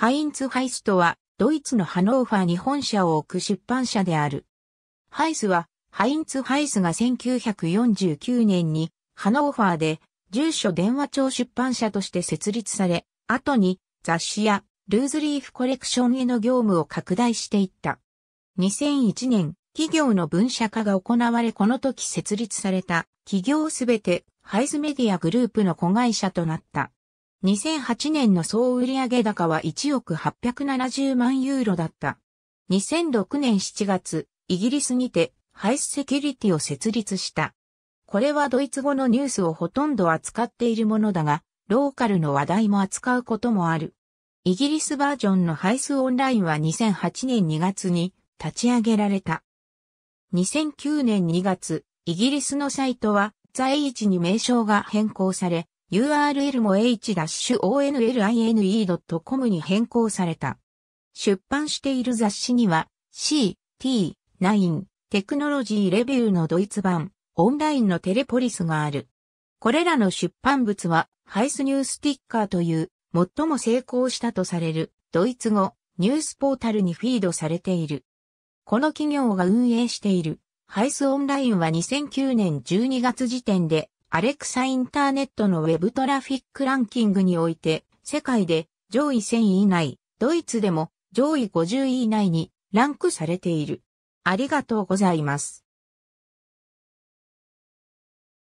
ハインツ・ハイスとは、ドイツのハノーファーに本社を置く出版社である。ハイスは、ハインツ・ハイスが1949年に、ハノーファーで、住所電話帳出版社として設立され、後に、雑誌や、ルーズリーフコレクションへの業務を拡大していった。2001年、企業の分社化が行われこの時設立された、企業すべて、ハイズメディアグループの子会社となった。2008年の総売上高は1億870万ユーロだった。2006年7月、イギリスにて、ハイスセキュリティを設立した。これはドイツ語のニュースをほとんど扱っているものだが、ローカルの話題も扱うこともある。イギリスバージョンのハイスオンラインは2008年2月に立ち上げられた。2009年2月、イギリスのサイトは在位置に名称が変更され、URL も h-online.com に変更された。出版している雑誌には C、T、9、テクノロジーレビューのドイツ版、オンラインのテレポリスがある。これらの出版物は、ハイスニュースティッカーという、最も成功したとされる、ドイツ語、ニュースポータルにフィードされている。この企業が運営している、ハイスオンラインは2009年12月時点で、アレクサインターネットのウェブトラフィックランキングにおいて、世界で上位1000位以内、ドイツでも上位50位以内にランクされている。ありがとうございます。